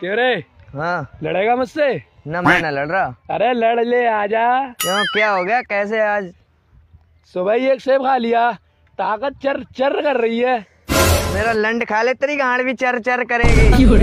क्यों रे हाँ लड़ेगा मुझसे ना मैं ना लड़ रहा अरे लड़ ले आजा क्यों क्या हो गया कैसे आज सुबह ही एक सेब खा लिया ताकत चर चर कर रही है मेरा लंड खा ले तेरी गांड भी चर चर करेगी